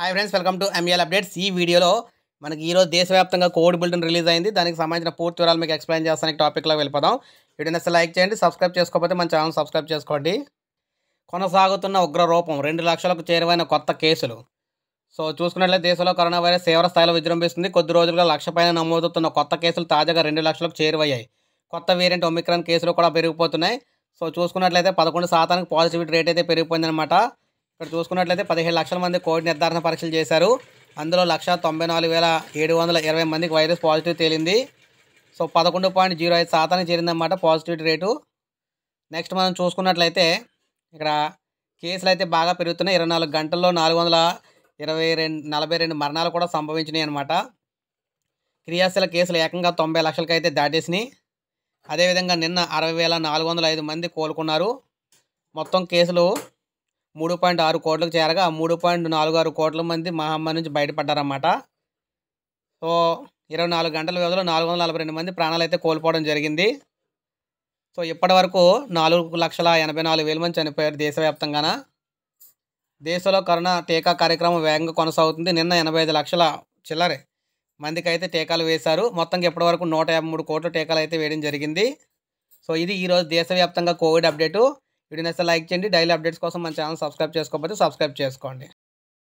hi friends welcome to ML updates ఈ వీడియోలో మనకి ఈరోజు దేశవ్యాప్తంగా కోడ్ బులెటిన్ రిలీజ్ అయింది దానికి సంబంధించిన పూర్తి వివరాలు మీకు ఎక్స్ప్లెయిన్ చేస్తానికి టాపిక్లో వెళ్ళిపోదాం వీడియోని లైక్ చేయండి సబ్స్క్రైబ్ చేసుకోకపోతే మన ఛానల్ సబ్స్క్రైబ్ చేసుకోండి కొనసాగుతున్న ఉగ్ర రూపం రెండు లక్షలకు చేరువైన కొత్త కేసులు సో చూసుకున్నట్లయితే దేశంలో కరోనా వైరస్ తీవ్ర స్థాయిలో విజృంభిస్తుంది కొద్ది రోజులుగా లక్ష పైన నమోదవుతున్న కొత్త కేసులు తాజాగా రెండు లక్షలకు చేరువయ్యాయి కొత్త వేరియంట్ ఒమిక్రాన్ కేసులు కూడా పెరిగిపోతున్నాయి సో చూసుకున్నట్లయితే పదకొండు శాతానికి పాజిటివిటీ రేట్ అయితే పెరిగిపోయిందనమాట ఇక్కడ చూసుకున్నట్లయితే పదిహేడు లక్షల మంది కోవిడ్ నిర్ధారణ పరీక్షలు చేశారు అందులో లక్ష తొంభై నాలుగు వేల ఏడు వందల ఇరవై మందికి వైరస్ పాజిటివ్ తేలింది సో పదకొండు పాయింట్ జీరో ఐదు శాతానికి చేరిందన్నమాట పాజిటివిటీ రేటు నెక్స్ట్ మనం చూసుకున్నట్లయితే ఇక్కడ కేసులు అయితే బాగా పెరుగుతున్నాయి ఇరవై నాలుగు గంటల్లో నాలుగు వందల ఇరవై రెండు నలభై రెండు మరణాలు కూడా సంభవించినాయి అనమాట క్రియాశీల కేసులు ఏకంగా తొంభై లక్షలకైతే దాటేసినాయి అదేవిధంగా నిన్న అరవై వేల నాలుగు వందల ఐదు మంది కోలుకున్నారు మొత్తం కేసులు మూడు పాయింట్ ఆరు కోట్లకు చేరగా మూడు పాయింట్ నాలుగు ఆరు కోట్ల మంది మహమ్మారి నుంచి బయటపడ్డారన్నమాట సో ఇరవై నాలుగు గంటల వ్యవధిలో నాలుగు వందల నలభై రెండు మంది ప్రాణాలు అయితే కోల్పోవడం జరిగింది సో ఇప్పటి వరకు నాలుగు లక్షల ఎనభై నాలుగు వేల మంది చనిపోయారు దేశవ్యాప్తంగాన దేశంలో కరోనా టీకా కార్యక్రమం వేగంగా కొనసాగుతుంది నిన్న ఎనభై ఐదు లక్షల చిల్లరే మందికి అయితే టీకాలు వేశారు మొత్తంగా ఇప్పటి వరకు నూట యాభై మూడు కోట్ల టీకాలు అయితే వేయడం జరిగింది సో ఇది ఈరోజు దేశవ్యాప్తంగా కోవిడ్ అప్డేటు వీడియో నచ్చితే లైక్ చేయండి డైలీ అప్డేట్స్ కోసం మన ఛానల్ సబ్స్క్రైబ్ చేసుకోకపోతే సబ్స్క్రైబ్ చేసుకోండి